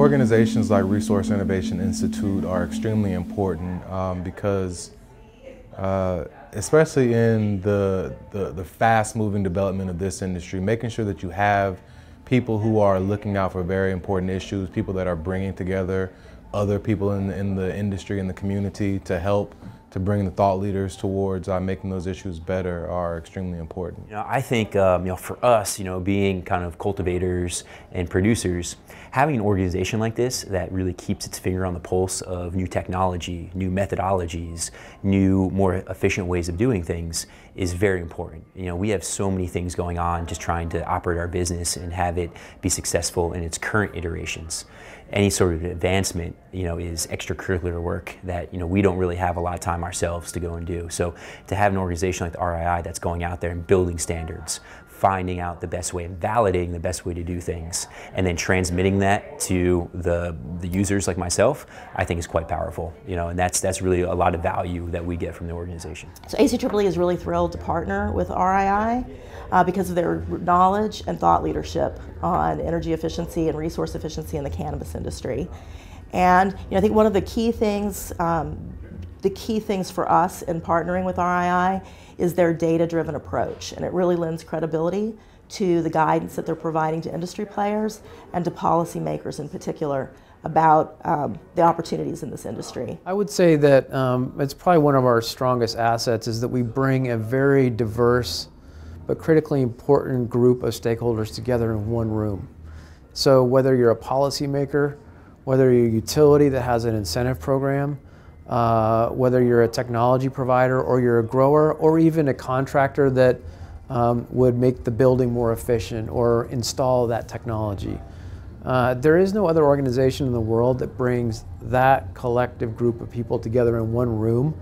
Organizations like Resource Innovation Institute are extremely important um, because, uh, especially in the, the, the fast moving development of this industry, making sure that you have people who are looking out for very important issues, people that are bringing together other people in, in the industry and in the community to help to bring the thought leaders towards uh, making those issues better are extremely important. You know, I think um, you know for us, you know, being kind of cultivators and producers, having an organization like this that really keeps its finger on the pulse of new technology, new methodologies, new more efficient ways of doing things is very important. You know, we have so many things going on just trying to operate our business and have it be successful in its current iterations. Any sort of advancement, you know, is extracurricular work that you know we don't really have a lot of time time ourselves to go and do. So to have an organization like the RII that's going out there and building standards, finding out the best way and validating the best way to do things, and then transmitting that to the, the users like myself, I think is quite powerful. You know, and that's that's really a lot of value that we get from the organization. So ACEEE is really thrilled to partner with RII uh, because of their knowledge and thought leadership on energy efficiency and resource efficiency in the cannabis industry. And you know, I think one of the key things, um, the key things for us in partnering with RII is their data-driven approach, and it really lends credibility to the guidance that they're providing to industry players and to policymakers in particular about um, the opportunities in this industry. I would say that um, it's probably one of our strongest assets is that we bring a very diverse but critically important group of stakeholders together in one room. So whether you're a policymaker whether you're a utility that has an incentive program, uh, whether you're a technology provider or you're a grower or even a contractor that um, would make the building more efficient or install that technology. Uh, there is no other organization in the world that brings that collective group of people together in one room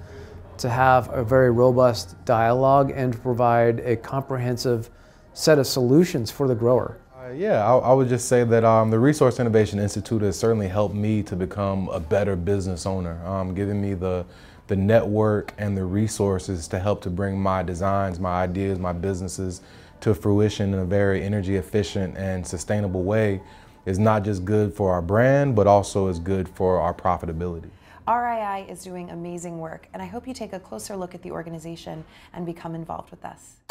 to have a very robust dialogue and to provide a comprehensive set of solutions for the grower yeah, I, I, would just say that um, the Resource Innovation Institute has certainly helped me to become a better business owner, um, giving me the the network and the resources to help to bring my designs, my ideas, my businesses to fruition in a very energy efficient and sustainable way is not just good for our brand, but also is good for our profitability. RII is doing amazing work, and I hope you take a closer look at the organization and become involved with us.